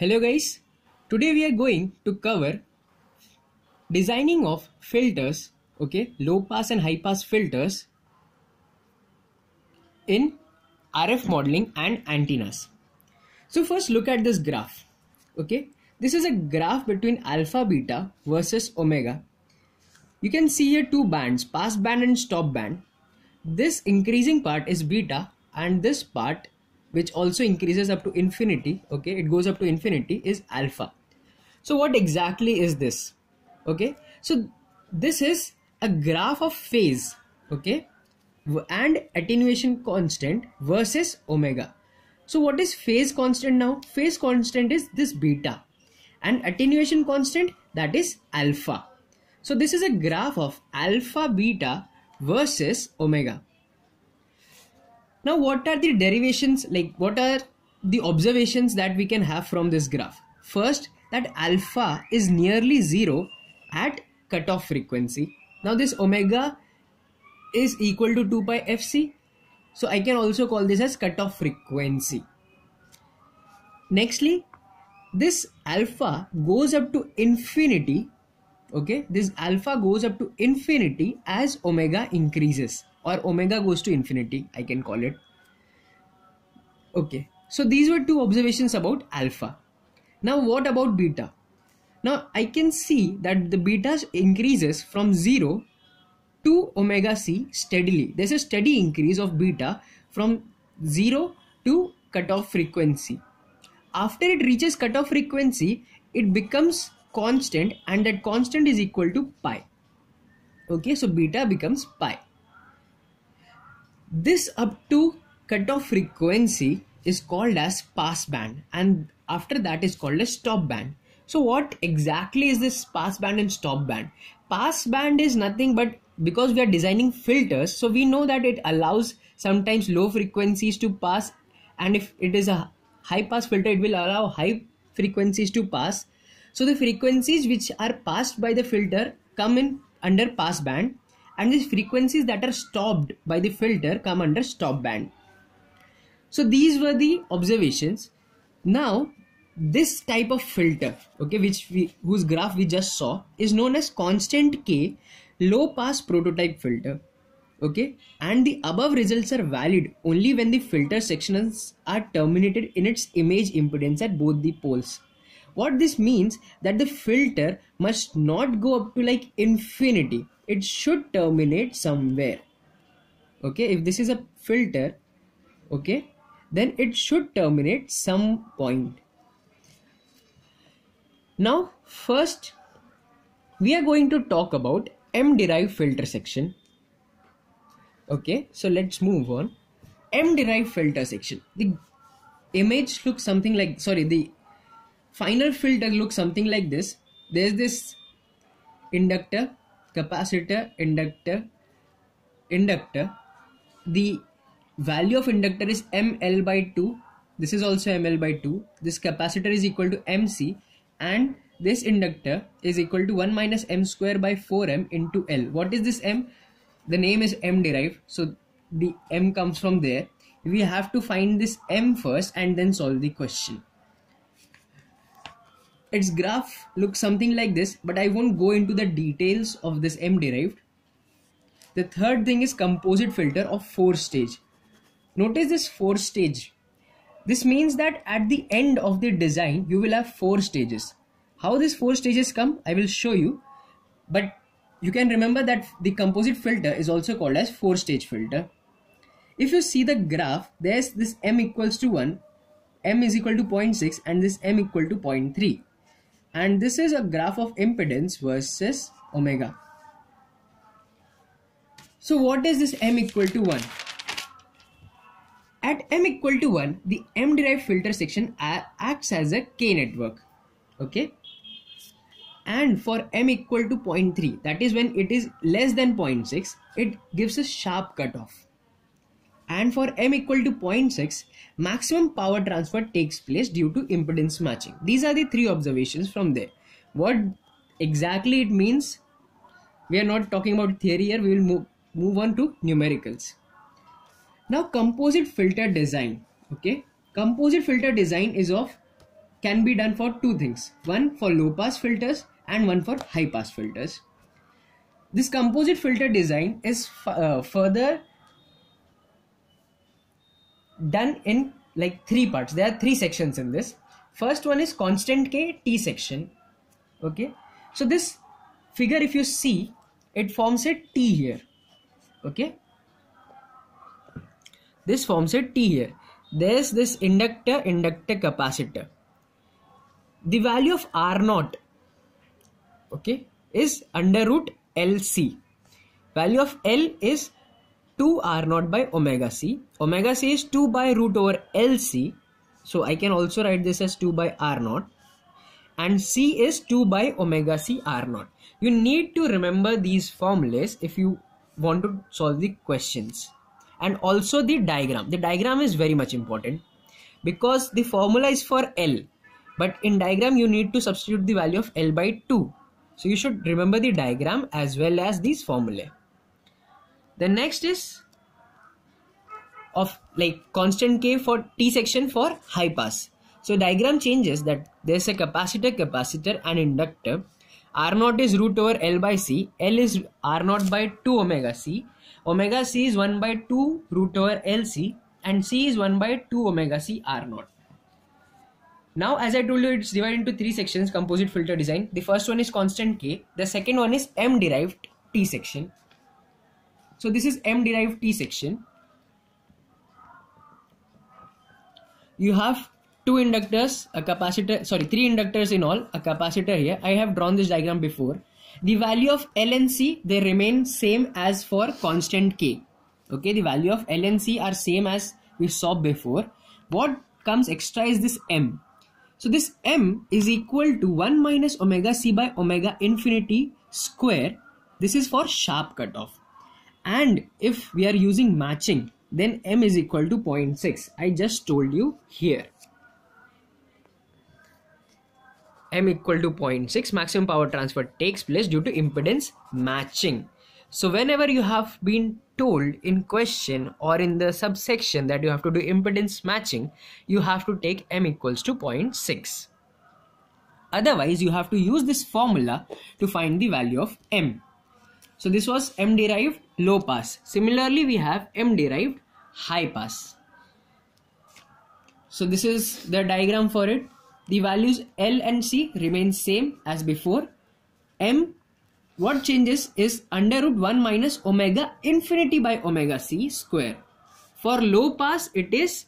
Hello guys, today we are going to cover designing of filters, okay, low pass and high pass filters in RF modeling and antennas. So first look at this graph, okay. This is a graph between alpha beta versus omega. You can see here two bands, pass band and stop band. This increasing part is beta and this part which also increases up to infinity okay it goes up to infinity is alpha so what exactly is this okay so this is a graph of phase okay and attenuation constant versus omega so what is phase constant now phase constant is this beta and attenuation constant that is alpha so this is a graph of alpha beta versus omega now, what are the derivations like? What are the observations that we can have from this graph? First, that alpha is nearly zero at cutoff frequency. Now, this omega is equal to 2 pi fc. So, I can also call this as cutoff frequency. Nextly, this alpha goes up to infinity okay this alpha goes up to infinity as omega increases or omega goes to infinity, I can call it. Okay, so these were two observations about alpha. Now what about beta? Now I can see that the beta increases from 0 to omega c steadily. There's a steady increase of beta from 0 to cutoff frequency. After it reaches cutoff frequency, it becomes constant and that constant is equal to pi. Okay, so beta becomes pi. This up to cutoff frequency is called as pass band and after that is called as stop band. So what exactly is this pass band and stop band? Pass band is nothing but because we are designing filters so we know that it allows sometimes low frequencies to pass and if it is a high pass filter it will allow high frequencies to pass so the frequencies which are passed by the filter come in under pass band and these frequencies that are stopped by the filter come under stop band. So these were the observations. Now this type of filter, okay, which we, whose graph we just saw is known as constant K low pass prototype filter. Okay, and the above results are valid only when the filter sections are terminated in its image impedance at both the poles what this means that the filter must not go up to like infinity it should terminate somewhere okay if this is a filter okay then it should terminate some point now first we are going to talk about m derived filter section okay so let's move on m derived filter section the image looks something like sorry the final filter looks something like this there's this inductor capacitor, inductor, inductor. The value of inductor is ml by 2. This is also ml by 2. This capacitor is equal to mc and this inductor is equal to 1 minus m square by 4m into L. What is this m? The name is m derived. So the m comes from there. We have to find this m first and then solve the question its graph looks something like this but I won't go into the details of this M derived. The third thing is composite filter of 4 stage. Notice this 4 stage. This means that at the end of the design you will have 4 stages. How these 4 stages come I will show you but you can remember that the composite filter is also called as 4 stage filter. If you see the graph there's this M equals to 1 m is equal to 0.6 and this m equal to 0.3 and this is a graph of impedance versus omega. So what is this m equal to 1? At m equal to 1, the m derived filter section acts as a K network. Okay. And for m equal to 0.3, that is when it is less than 0.6, it gives a sharp cutoff and for m equal to 0.6 maximum power transfer takes place due to impedance matching these are the three observations from there what exactly it means we are not talking about theory here we will move, move on to numericals now composite filter design okay composite filter design is of can be done for two things one for low pass filters and one for high pass filters this composite filter design is uh, further done in like three parts. There are three sections in this. First one is constant K T section. Okay. So this figure, if you see, it forms a T here. Okay. This forms a T here. There's this inductor, inductor capacitor. The value of R naught, okay, is under root LC. Value of L is 2 r naught by omega c. Omega c is 2 by root over LC. So I can also write this as 2 by r naught. And c is 2 by omega c r naught. You need to remember these formulas if you want to solve the questions. And also the diagram. The diagram is very much important because the formula is for L. But in diagram you need to substitute the value of L by 2. So you should remember the diagram as well as these formulae. The next is of like constant k for t section for high pass so diagram changes that there's a capacitor capacitor and inductor r naught is root over l by c l is r naught by 2 omega c omega c is 1 by 2 root over lc and c is 1 by 2 omega c r naught now, as I told you, it's divided into three sections composite filter design. The first one is constant K, the second one is M derived T section, so this is M derived T section. You have two inductors, a capacitor, sorry, three inductors in all, a capacitor here. I have drawn this diagram before. The value of L and C, they remain same as for constant K. Okay, the value of L and C are same as we saw before. What comes extra is this M. So this M is equal to 1 minus omega C by omega infinity square. This is for sharp cutoff and if we are using matching then m is equal to 0.6 i just told you here m equal to 0.6 maximum power transfer takes place due to impedance matching so whenever you have been told in question or in the subsection that you have to do impedance matching you have to take m equals to 0.6 otherwise you have to use this formula to find the value of m so this was M derived low pass. Similarly, we have M derived high pass. So this is the diagram for it. The values L and C remain same as before. M what changes is under root 1 minus omega infinity by omega c square. For low pass it is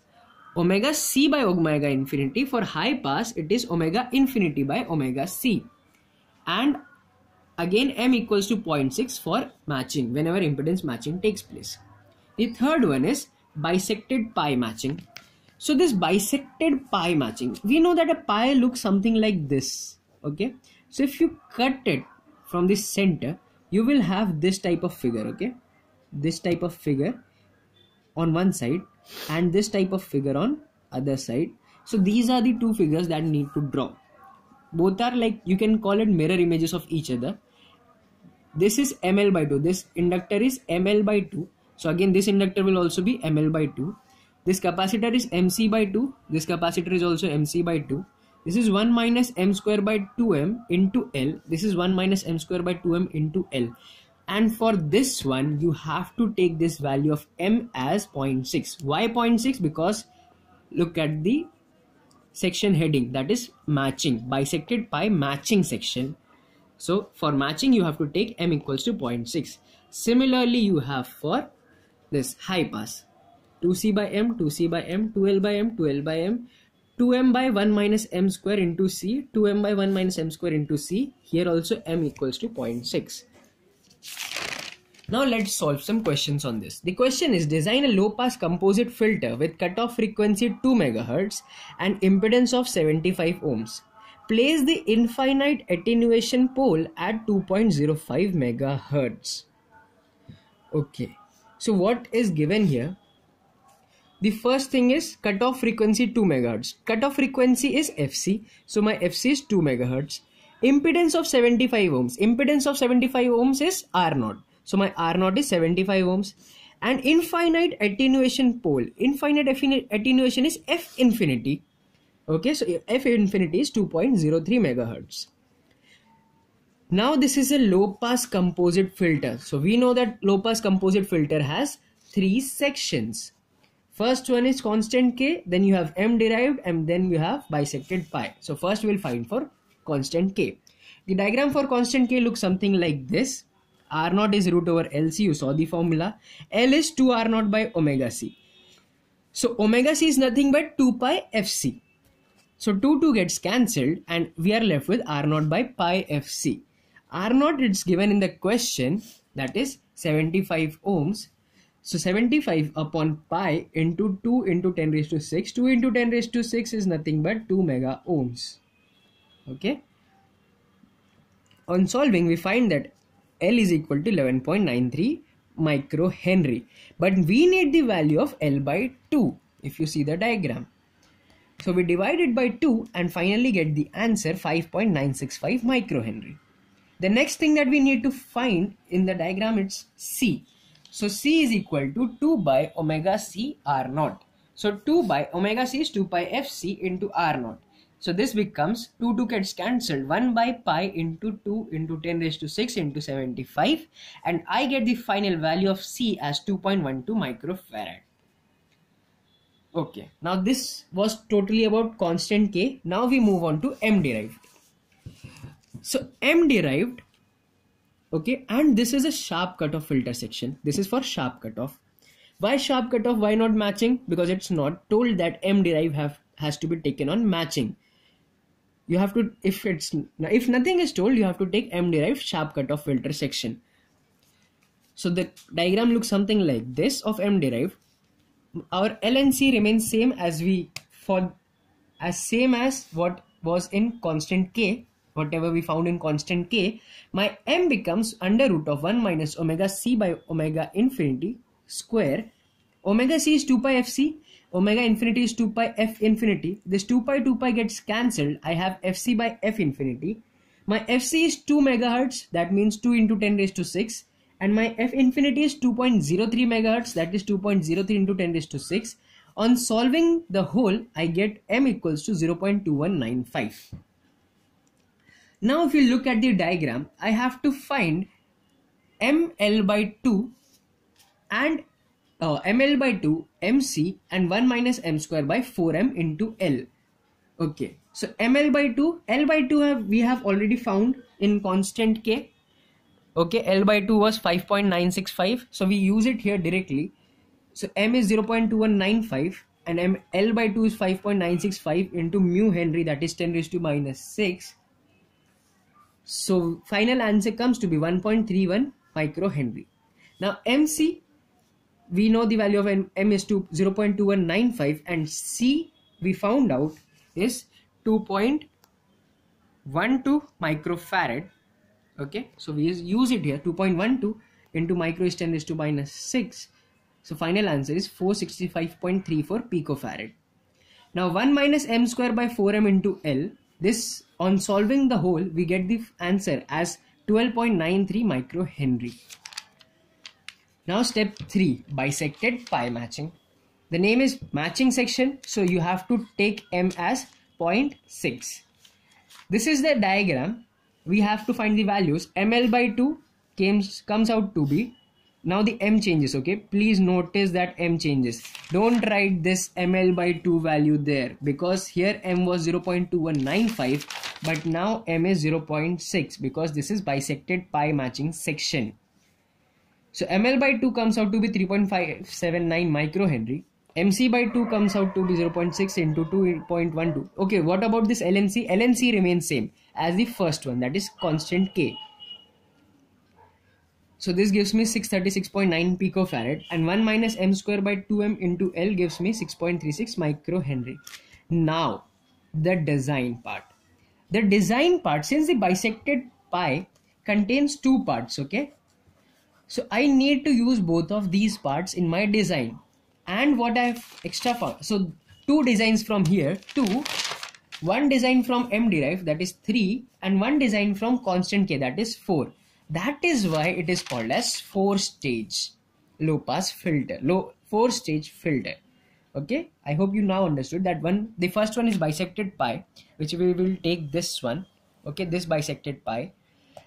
omega c by omega infinity. For high pass it is omega infinity by omega c. And Again, m equals to 0.6 for matching whenever impedance matching takes place. The third one is bisected pi matching. So this bisected pi matching, we know that a pi looks something like this. Okay. So if you cut it from the center, you will have this type of figure. Okay. This type of figure on one side and this type of figure on other side. So these are the two figures that need to draw. Both are like you can call it mirror images of each other this is ml by 2 this inductor is ml by 2 so again this inductor will also be ml by 2 this capacitor is mc by 2 this capacitor is also mc by 2 this is 1 minus m square by 2m into l this is 1 minus m square by 2m into l and for this one you have to take this value of m as 0.6 why 0.6 because look at the section heading that is matching bisected by matching section so for matching you have to take m equals to 0.6. Similarly you have for this high pass 2c by m, 2c by m, 2l by m, 2l by m, 2m by 1 minus m square into c, 2m by 1 minus m square into c. Here also m equals to 0.6. Now let's solve some questions on this. The question is design a low pass composite filter with cutoff frequency 2 MHz and impedance of 75 ohms place the infinite attenuation pole at 2.05 megahertz okay so what is given here the first thing is cutoff frequency 2 megahertz cutoff frequency is fc so my fc is 2 megahertz impedance of 75 ohms impedance of 75 ohms is r0 so my r0 is 75 ohms and infinite attenuation pole infinite attenuation is f infinity okay so f infinity is 2.03 megahertz now this is a low pass composite filter so we know that low pass composite filter has three sections first one is constant k then you have m derived and then you have bisected pi so first we'll find for constant k the diagram for constant k looks something like this r naught is root over lc you saw the formula l is 2 r naught by omega c so omega c is nothing but 2 pi fc so 2 2 gets cancelled and we are left with r 0 by pi fc. r 0 it's given in the question that is 75 ohms. So 75 upon pi into 2 into 10 raised to 6. 2 into 10 raised to 6 is nothing but 2 mega ohms. Okay. On solving we find that L is equal to 11.93 micro Henry. But we need the value of L by 2 if you see the diagram. So we divide it by 2 and finally get the answer 5.965 microhenry. The next thing that we need to find in the diagram it's C. So C is equal to 2 by omega C R naught. So 2 by omega C is 2 pi FC into R naught. So this becomes 2 2 gets cancelled 1 by pi into 2 into 10 raised to 6 into 75 and I get the final value of C as 2.12 microfarad okay now this was totally about constant k now we move on to m derived so m derived okay and this is a sharp cutoff filter section this is for sharp cutoff why sharp cutoff why not matching because it's not told that m derived have has to be taken on matching you have to if it's if nothing is told you have to take m derived sharp cutoff filter section so the diagram looks something like this of m derived our LNC remains same as we for as same as what was in constant k whatever we found in constant k my m becomes under root of 1 minus omega c by omega infinity square omega c is 2 pi fc omega infinity is 2 pi f infinity this 2 pi 2 pi gets cancelled i have fc by f infinity my fc is 2 megahertz that means 2 into 10 raised to 6 and my f infinity is 2.03 megahertz that is 2.03 into 10 raised to 6 on solving the whole I get m equals to 0.2195 now if you look at the diagram I have to find ml by 2 and uh, ml by 2 mc and 1 minus m square by 4m into l okay so ml by 2 l by 2 have, we have already found in constant k okay L by 2 was 5.965 so we use it here directly so M is 0.2195 and M L by 2 is 5.965 into mu Henry that is 10 raised to minus 6 so final answer comes to be 1.31 micro Henry now MC we know the value of M is to 0.2195 and C we found out is 2.12 microfarad okay so we use it here 2.12 into micro is 10 raised to minus 6 so final answer is 465.34 picofarad now 1 minus m square by 4m into l this on solving the whole we get the answer as 12.93 micro henry. now step 3 bisected pi matching the name is matching section so you have to take m as 0.6 this is the diagram we have to find the values ml by 2 comes comes out to be now the m changes okay please notice that m changes don't write this ml by 2 value there because here m was 0.2195 but now m is 0.6 because this is bisected pi matching section so ml by 2 comes out to be 3.579 microhenry mc by 2 comes out to be 0.6 into 2.12 okay what about this Lnc? Lnc remains same as the first one that is constant k so this gives me 636.9 picofarad and 1 minus m square by 2m into L gives me 6.36 microhenry. Now the design part. The design part since the bisected pi contains two parts okay. So I need to use both of these parts in my design and what I've extra for So two designs from here, two, one design from M derived that is three and one design from constant K that is four. That is why it is called as four stage low pass filter, low four stage filter. Okay, I hope you now understood that one. The first one is bisected pi, which we will take this one. Okay, this bisected pi.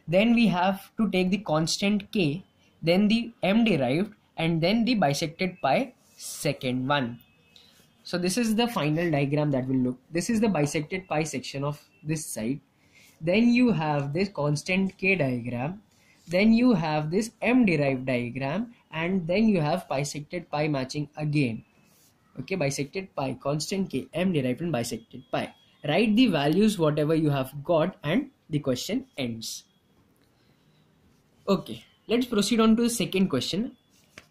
Then we have to take the constant k, then the m derived, and then the bisected pi second one. So this is the final diagram that will look. This is the bisected pi section of this side. Then you have this constant k diagram. Then you have this m derived diagram and then you have bisected pi matching again. Okay, bisected pi, constant k, m derived and bisected pi. Write the values whatever you have got and the question ends. Okay, let's proceed on to the second question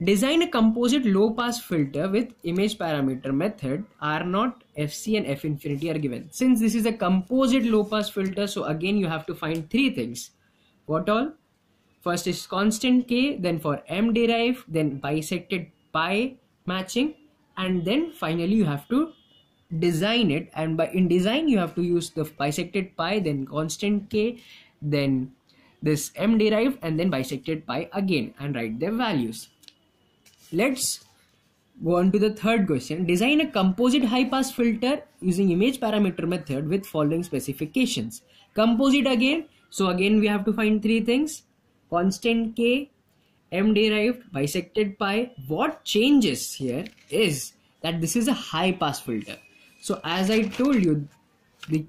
Design a composite low-pass filter with image parameter method R not fc and f infinity are given. Since this is a composite low-pass filter, so again you have to find three things. What all? First is constant k, then for m derived, then bisected by matching, and then finally you have to design it. And by in design you have to use the bisected pi, then constant k, then this m derived, and then bisected pi again, and write their values. Let's go on to the third question. Design a composite high pass filter using image parameter method with following specifications. Composite again. So again we have to find three things. Constant K, M derived, bisected by. What changes here is that this is a high pass filter. So as I told you, the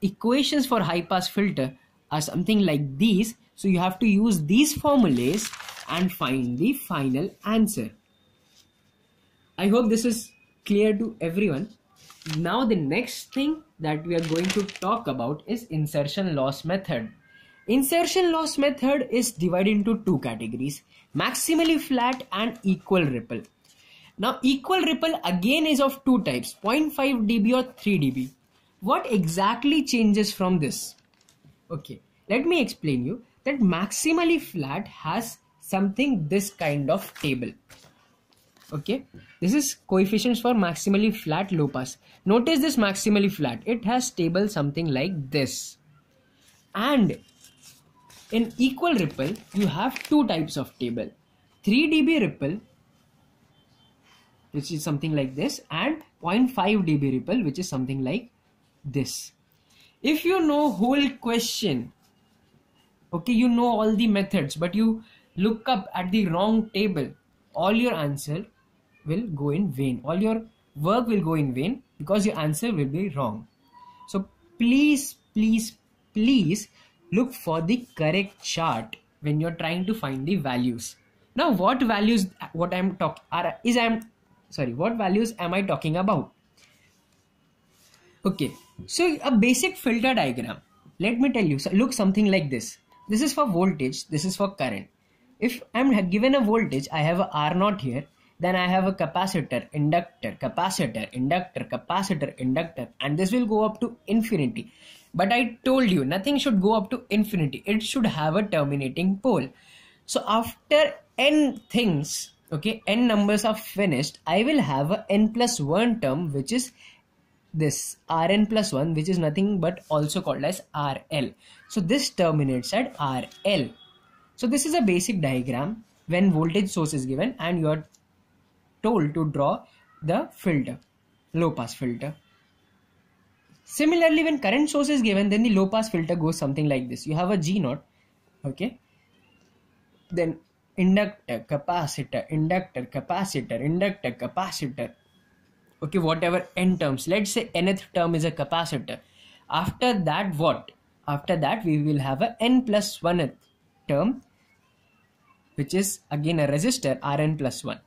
equations for high pass filter are something like these. So you have to use these formulas and find the final answer. I hope this is clear to everyone. Now the next thing that we are going to talk about is insertion loss method. Insertion loss method is divided into two categories, maximally flat and equal ripple. Now equal ripple again is of two types 0.5 dB or 3 dB. What exactly changes from this? Okay, let me explain you that maximally flat has something this kind of table okay this is coefficients for maximally flat low pass notice this maximally flat it has table something like this and in equal ripple you have two types of table 3 dB ripple which is something like this and 0.5 dB ripple which is something like this if you know whole question okay you know all the methods but you look up at the wrong table, all your answer will go in vain. All your work will go in vain because your answer will be wrong. So please, please, please look for the correct chart when you're trying to find the values. Now, what values? What I'm talking are is I'm sorry. What values am I talking about? Okay, so a basic filter diagram. Let me tell you. So look something like this. This is for voltage. This is for current if I'm given a voltage, I have a R naught here, then I have a capacitor, inductor, capacitor, inductor, capacitor, inductor, and this will go up to infinity. But I told you nothing should go up to infinity, it should have a terminating pole. So after n things, okay, n numbers are finished, I will have a n plus 1 term which is this Rn plus 1 which is nothing but also called as RL. So this terminates at RL. So this is a basic diagram when voltage source is given and you are told to draw the filter, low pass filter. Similarly, when current source is given, then the low pass filter goes something like this. You have a G naught, okay? Then inductor, capacitor, inductor, capacitor, inductor, capacitor. Okay, whatever n terms. Let's say nth term is a capacitor. After that, what? After that, we will have a n plus 1th term which is again a resistor Rn plus 1.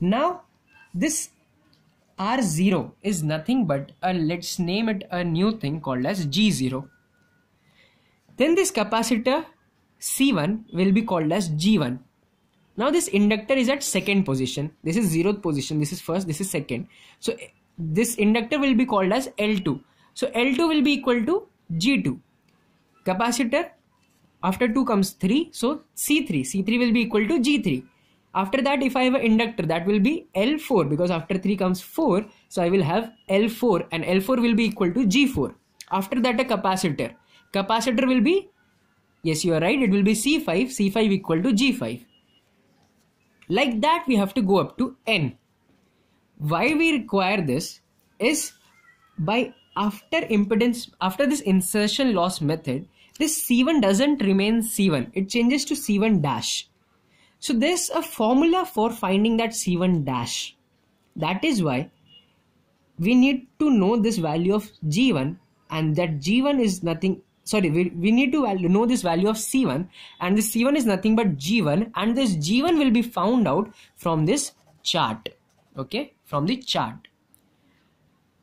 Now this R0 is nothing but a let's name it a new thing called as G0. Then this capacitor C1 will be called as G1. Now this inductor is at second position. This is zeroth position. This is first. This is second. So this inductor will be called as L2. So L2 will be equal to G2. Capacitor after 2 comes 3 so c3 c3 will be equal to g3 after that if i have an inductor that will be l4 because after 3 comes 4 so i will have l4 and l4 will be equal to g4 after that a capacitor capacitor will be yes you are right it will be c5 c5 equal to g5 like that we have to go up to n why we require this is by after impedance after this insertion loss method this c1 doesn't remain c1 it changes to c1 dash so there's a formula for finding that c1 dash that is why we need to know this value of g1 and that g1 is nothing sorry we, we need to know this value of c1 and this c1 is nothing but g1 and this g1 will be found out from this chart okay from the chart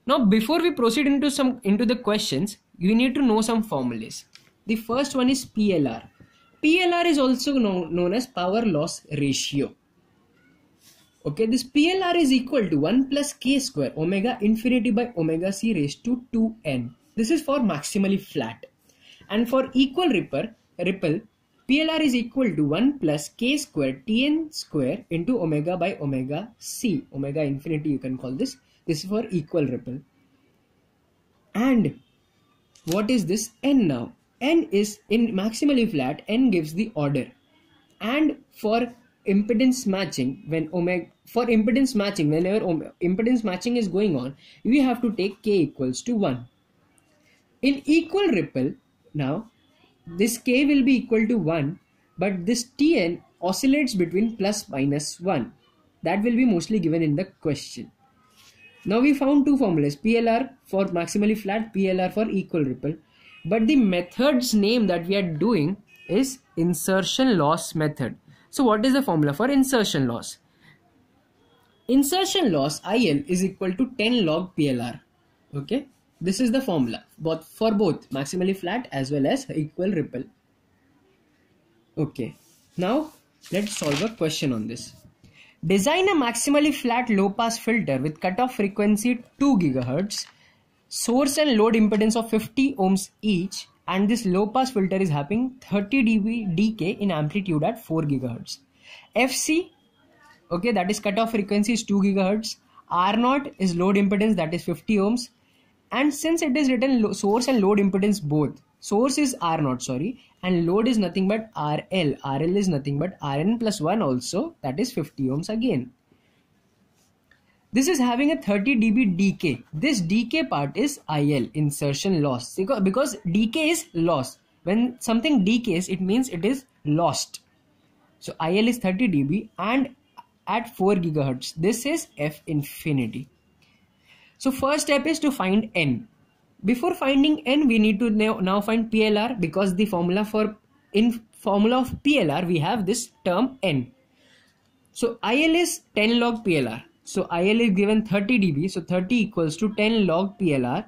now before we proceed into some into the questions you need to know some formulas the first one is PLR. PLR is also known as power loss ratio. Okay, this PLR is equal to 1 plus k square omega infinity by omega c raised to 2n. This is for maximally flat. And for equal ripple, ripple PLR is equal to 1 plus k square Tn square into omega by omega c. Omega infinity you can call this. This is for equal ripple. And what is this n now? n is in maximally flat n gives the order and for impedance matching when omega for impedance matching whenever omega, impedance matching is going on we have to take k equals to 1 in equal ripple now this k will be equal to 1 but this tn oscillates between plus minus 1 that will be mostly given in the question now we found two formulas plr for maximally flat plr for equal ripple but the method's name that we are doing is insertion loss method so what is the formula for insertion loss insertion loss IL is equal to 10 log PLR okay this is the formula both for both maximally flat as well as equal ripple okay now let's solve a question on this design a maximally flat low pass filter with cutoff frequency 2 gigahertz source and load impedance of 50 ohms each and this low pass filter is having 30 dB decay in amplitude at 4 gigahertz. FC, okay, that is cutoff frequency is 2 gigahertz. R0 is load impedance that is 50 ohms. And since it is written source and load impedance both, source is R0, sorry, and load is nothing but RL. RL is nothing but RN plus 1 also, that is 50 ohms again. This is having a 30 dB DK. This DK part is IL, insertion loss. Because DK is loss. When something decays, it means it is lost. So IL is 30 dB and at 4 gigahertz. This is F infinity. So first step is to find N. Before finding N, we need to now find PLR because the formula for in formula of PLR, we have this term N. So IL is 10 log PLR so IL is given 30 dB. So 30 equals to 10 log PLR.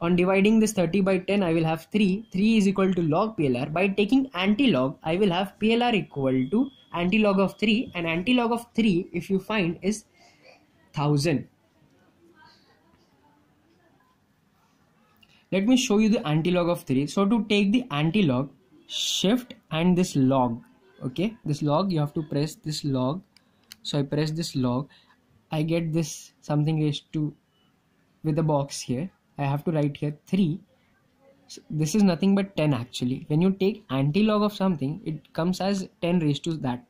On dividing this 30 by 10, I will have 3. 3 is equal to log PLR. By taking anti-log, I will have PLR equal to anti-log of 3. And anti-log of 3, if you find, is 1000. Let me show you the anti-log of 3. So to take the anti-log, shift and this log. Okay, this log, you have to press this log. So I press this log I get this something raised to with a box here I have to write here 3 so this is nothing but 10 actually when you take anti-log of something it comes as 10 raised to that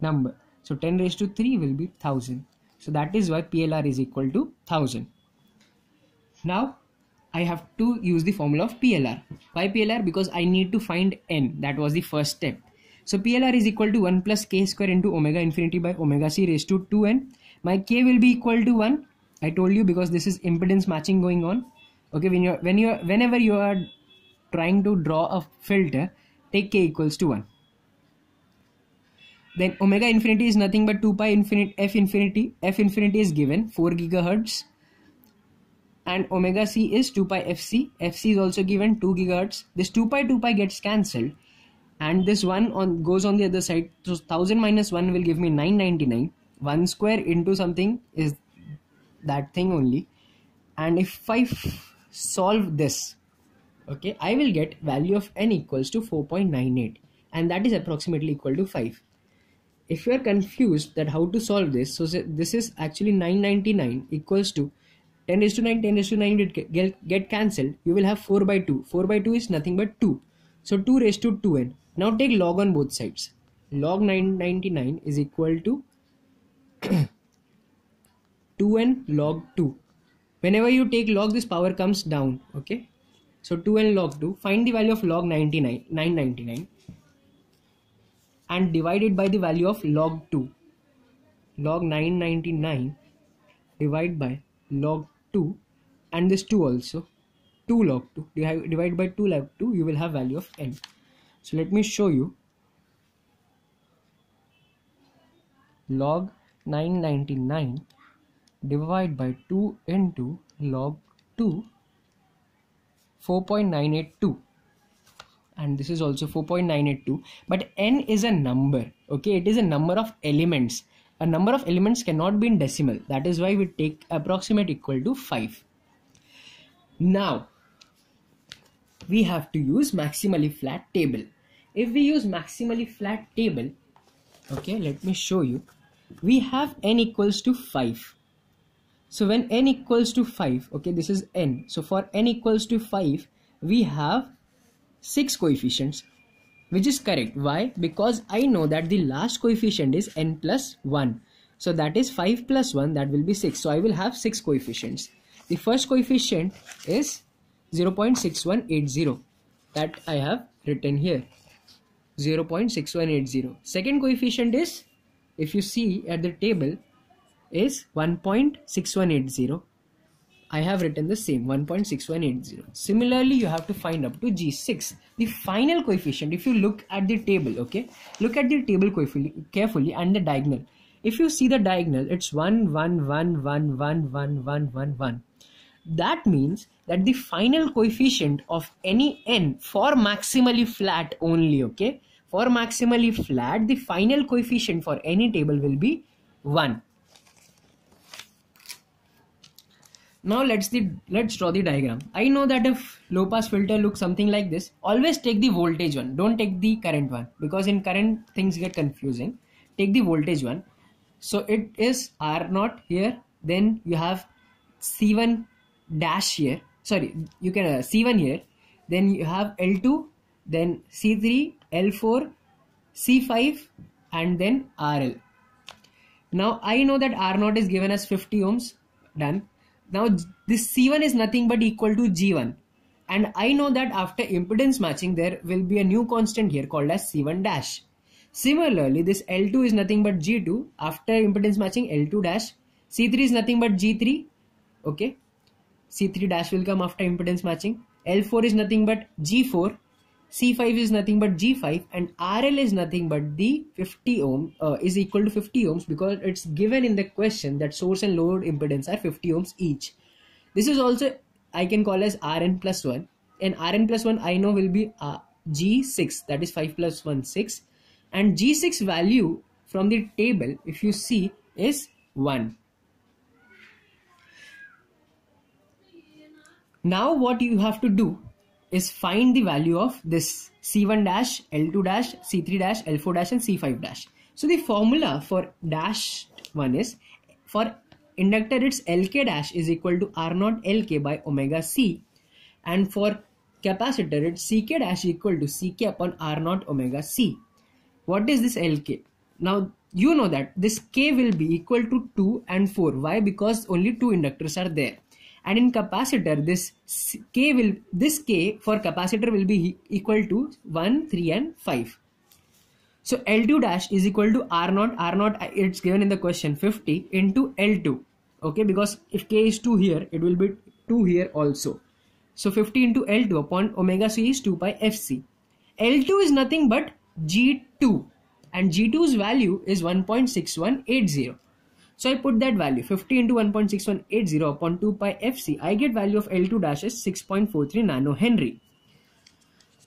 number so 10 raised to 3 will be 1000 so that is why PLR is equal to 1000 now I have to use the formula of PLR why PLR because I need to find n that was the first step so PLR is equal to 1 plus k square into omega infinity by omega c raised to 2n. My k will be equal to 1. I told you because this is impedance matching going on. Okay, when you're when you're whenever you are trying to draw a filter, take k equals to 1. Then omega infinity is nothing but 2 pi infinite f infinity. F infinity is given 4 gigahertz and omega c is 2 pi fc fc is also given 2 gigahertz this 2 pi 2 pi gets cancelled and this 1 on goes on the other side so 1000 minus 1 will give me 999 1 square into something is that thing only and if I solve this okay I will get value of n equals to 4.98 and that is approximately equal to 5 if you are confused that how to solve this so this is actually 999 equals to 10 raised to 9 10 raised to 9 will get, get cancelled you will have 4 by 2 4 by 2 is nothing but 2 so 2 raised to 2n now take log on both sides. Log 999 is equal to 2n log 2. Whenever you take log, this power comes down. Okay. So 2n log 2, find the value of log 99, 999 and divide it by the value of log 2. Log 999 divide by log 2 and this 2 also 2 log 2 divide by 2 log 2 you will have value of n so let me show you log 999 divided by 2 into log 2 4.982 and this is also 4.982 but n is a number okay it is a number of elements a number of elements cannot be in decimal that is why we take approximate equal to 5 now we have to use maximally flat table if we use maximally flat table okay let me show you we have n equals to 5 so when n equals to 5 okay this is n so for n equals to 5 we have 6 coefficients which is correct why because i know that the last coefficient is n plus 1 so that is 5 plus 1 that will be 6 so i will have 6 coefficients the first coefficient is 0.6180 that I have written here 0.6180 second coefficient is if you see at the table is 1.6180 I have written the same 1.6180 similarly you have to find up to g6 the final coefficient if you look at the table okay look at the table carefully and the diagonal if you see the diagonal it's 1 1 1 1 1 1 1 1 1 that means that the final coefficient of any n for maximally flat only, okay? For maximally flat, the final coefficient for any table will be 1. Now let's the let's draw the diagram. I know that if low pass filter looks something like this, always take the voltage one. Don't take the current one because in current things get confusing. Take the voltage one. So it is R0 here. Then you have C1 dash here sorry you can uh, c1 here then you have l2 then c3 l4 c5 and then rl now i know that r0 is given as 50 ohms done now this c1 is nothing but equal to g1 and i know that after impedance matching there will be a new constant here called as c1 dash similarly this l2 is nothing but g2 after impedance matching l2 dash c3 is nothing but g3 okay C3 dash will come after impedance matching. L4 is nothing but G4. C5 is nothing but G5 and RL is nothing but the 50 ohm uh, is equal to 50 ohms because it's given in the question that source and load impedance are 50 ohms each. This is also I can call as Rn plus 1 and Rn plus 1 I know will be uh, G6 that is 5 plus 1 6 and G6 value from the table if you see is 1 Now what you have to do is find the value of this C1 dash, L2 dash, C3 dash, L4 dash and C5 dash. So the formula for dash one is for inductor it's Lk dash is equal to R 0 Lk by omega C and for capacitor it's Ck dash equal to Ck upon R 0 omega C. What is this Lk? Now you know that this K will be equal to 2 and 4. Why? Because only two inductors are there and in capacitor this k will this k for capacitor will be equal to 1 3 and 5 so l2 dash is equal to r 0 r 0 it's given in the question 50 into l2 okay because if k is 2 here it will be 2 here also so 50 into l2 upon omega c is 2 pi fc l2 is nothing but g2 and g2's value is 1.6180 so I put that value 50 into 1.6180 upon 2 pi fc. I get value of L2 dash is 6.43 nano Henry.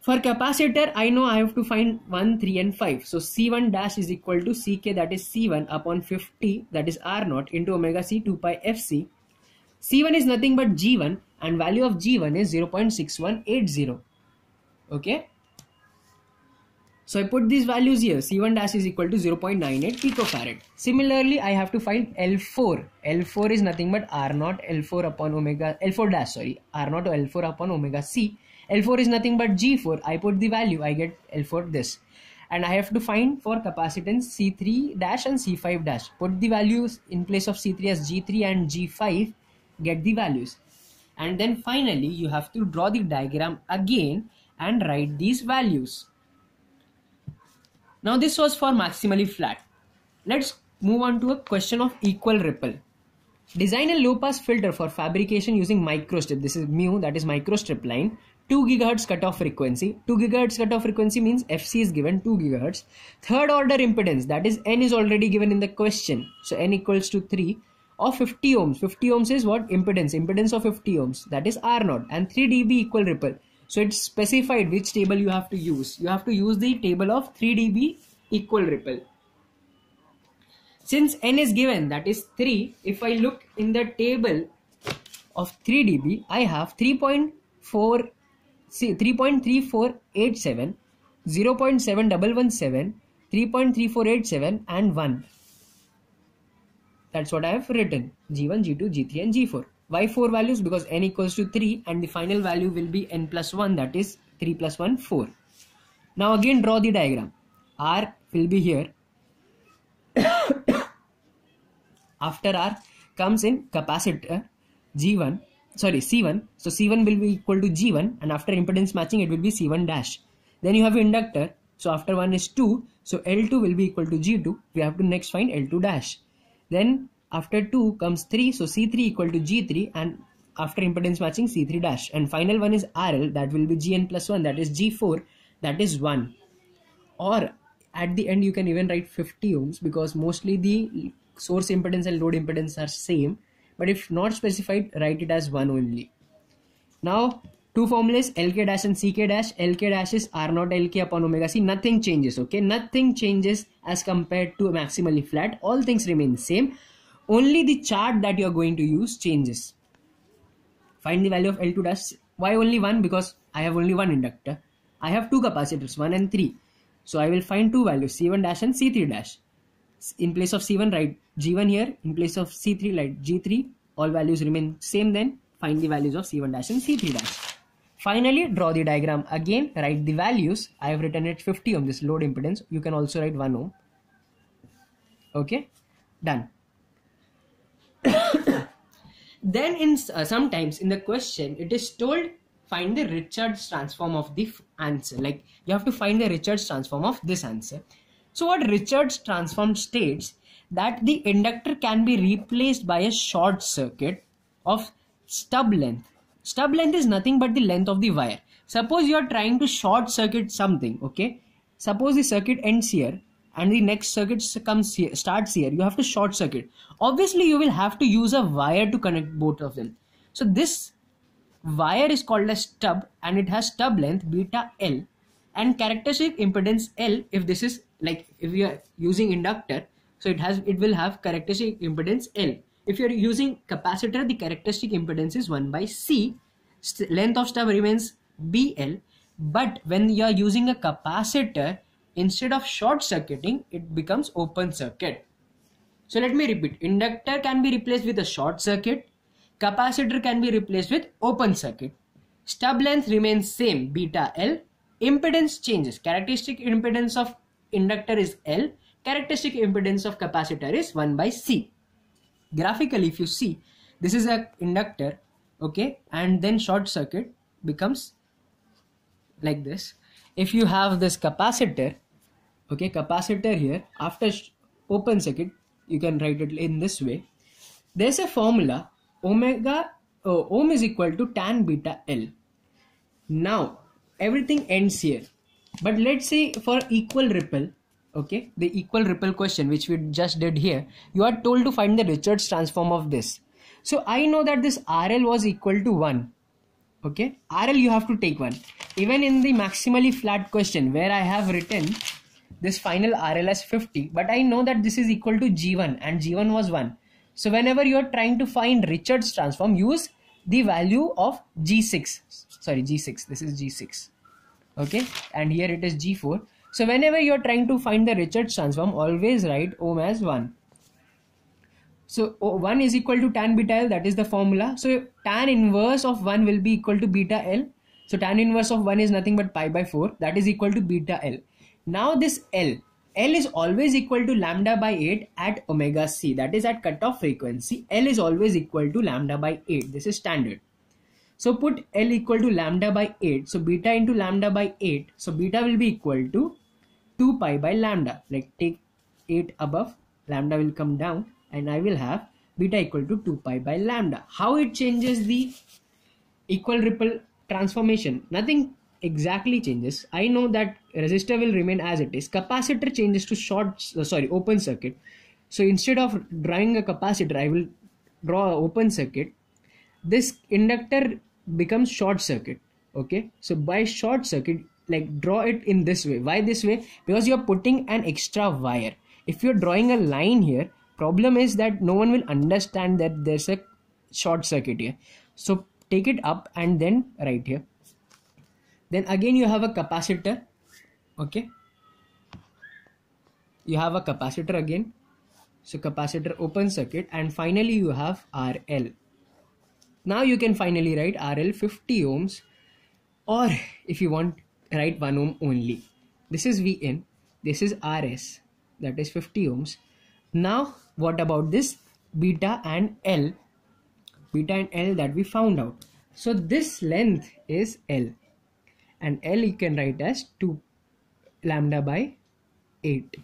For capacitor, I know I have to find 1, 3 and 5. So C1 dash is equal to Ck that is C1 upon 50 that is R0 into omega C 2 pi fc. C1 is nothing but G1 and value of G1 is 0.6180. Okay. So I put these values here. C1 dash is equal to 0.98 picofarad. Similarly, I have to find L4. L4 is nothing but R0 L4 upon omega L4 dash sorry R0 L4 upon omega C. L4 is nothing but G4. I put the value. I get L4 this. And I have to find for capacitance C3 dash and C5 dash. Put the values in place of C3 as G3 and G5. Get the values. And then finally, you have to draw the diagram again and write these values. Now this was for maximally flat. Let's move on to a question of equal ripple. Design a low pass filter for fabrication using microstrip. This is mu, that is microstrip line. 2 GHz cutoff frequency. 2 GHz cutoff frequency means FC is given 2 GHz. Third order impedance, that is N is already given in the question. So N equals to 3 of 50 ohms. 50 ohms is what? Impedance. Impedance of 50 ohms. That is R0 and 3 dB equal ripple. So it's specified which table you have to use. You have to use the table of 3dB equal ripple. Since n is given that is 3, if I look in the table of 3dB, I have 3.4 see 3.3487 0.7117 3.3487 and 1 that's what i have written g1 g2 g3 and g4 why 4 values? Because n equals to 3 and the final value will be n plus 1 that is 3 plus 1 4. Now again draw the diagram. R will be here. After R comes in capacitor G1 sorry C1. So C1 will be equal to G1 and after impedance matching it will be C1 dash. Then you have inductor. So after 1 is 2. So L2 will be equal to G2. We have to next find L2 dash. Then after 2 comes 3, so C3 equal to G3 and after impedance matching C3 dash. And final one is RL, that will be GN plus 1, that is G4, that is 1. Or at the end you can even write 50 ohms because mostly the source impedance and load impedance are same. But if not specified, write it as 1 only. Now two formulas lk dash and ck dash lk dash is r lk upon omega c nothing changes okay nothing changes as compared to maximally flat all things remain same only the chart that you're going to use changes. Find the value of L2 dash. Why only one? Because I have only one inductor. I have two capacitors, 1 and 3. So I will find two values, C1 dash and C3 dash. In place of C1, write G1 here. In place of C3, write G3. All values remain same then. Find the values of C1 dash and C3 dash. Finally, draw the diagram. Again, write the values. I have written it 50 ohm, this load impedance. You can also write 1 ohm. Okay, done. Then in uh, sometimes in the question it is told find the Richards transform of the answer. Like you have to find the Richards transform of this answer. So what Richards transform states that the inductor can be replaced by a short circuit of stub length. Stub length is nothing but the length of the wire. Suppose you are trying to short circuit something, okay? Suppose the circuit ends here and the next circuit comes here starts here you have to short circuit obviously you will have to use a wire to connect both of them so this wire is called a stub and it has stub length beta l and characteristic impedance l if this is like if you are using inductor so it has it will have characteristic impedance l if you are using capacitor the characteristic impedance is 1 by c length of stub remains bl but when you are using a capacitor instead of short circuiting it becomes open circuit so let me repeat inductor can be replaced with a short circuit capacitor can be replaced with open circuit stub length remains same beta l impedance changes characteristic impedance of inductor is l characteristic impedance of capacitor is 1 by c graphically if you see this is a inductor okay and then short circuit becomes like this if you have this capacitor okay capacitor here after open circuit you can write it in this way there's a formula omega oh, ohm is equal to tan beta l now everything ends here but let's say for equal ripple okay the equal ripple question which we just did here you are told to find the richards transform of this so i know that this rl was equal to 1 okay rl you have to take 1 even in the maximally flat question where i have written this final RLS 50, but I know that this is equal to G1 and G1 was 1. So whenever you're trying to find Richards transform, use the value of G6. Sorry, G6. This is G6. Okay, and here it is G4. So whenever you're trying to find the Richards transform, always write ohm as 1. So 1 is equal to tan beta L, that is the formula. So tan inverse of 1 will be equal to beta L. So tan inverse of 1 is nothing but pi by 4, that is equal to beta L. Now this L, L is always equal to lambda by 8 at omega c that is at cutoff frequency L is always equal to lambda by 8 this is standard. So put L equal to lambda by 8 so beta into lambda by 8 so beta will be equal to 2 pi by lambda like take 8 above lambda will come down and I will have beta equal to 2 pi by lambda. How it changes the equal ripple transformation nothing exactly changes i know that resistor will remain as it is capacitor changes to short uh, sorry open circuit so instead of drawing a capacitor i will draw an open circuit this inductor becomes short circuit okay so by short circuit like draw it in this way why this way because you are putting an extra wire if you're drawing a line here problem is that no one will understand that there's a short circuit here so take it up and then right here then again you have a capacitor okay you have a capacitor again so capacitor open circuit and finally you have RL now you can finally write RL 50 ohms or if you want write 1 ohm only this is VN this is RS that is 50 ohms now what about this beta and L beta and L that we found out so this length is L and L you can write as 2 lambda by 8.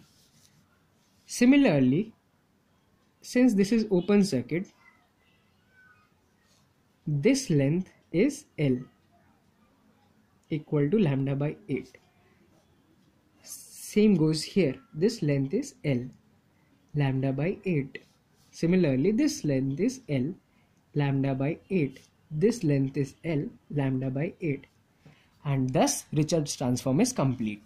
Similarly, since this is open circuit, this length is L equal to lambda by 8. Same goes here. This length is L lambda by 8. Similarly, this length is L lambda by 8. This length is L lambda by 8 and thus Richard's transform is complete.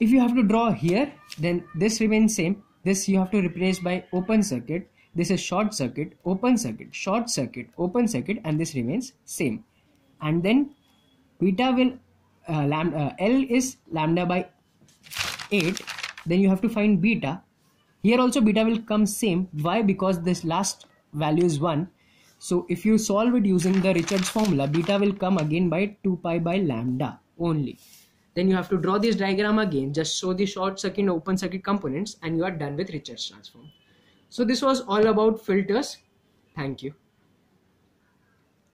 If you have to draw here, then this remains same. This you have to replace by open circuit. This is short circuit, open circuit, short circuit, open circuit and this remains same. And then beta will, uh, lambda, uh, L is lambda by 8. Then you have to find beta. Here also beta will come same. Why? Because this last value is 1 so if you solve it using the Richards formula, beta will come again by 2 pi by lambda only. Then you have to draw this diagram again, just show the short circuit open circuit components and you are done with Richards transform. So this was all about filters. Thank you.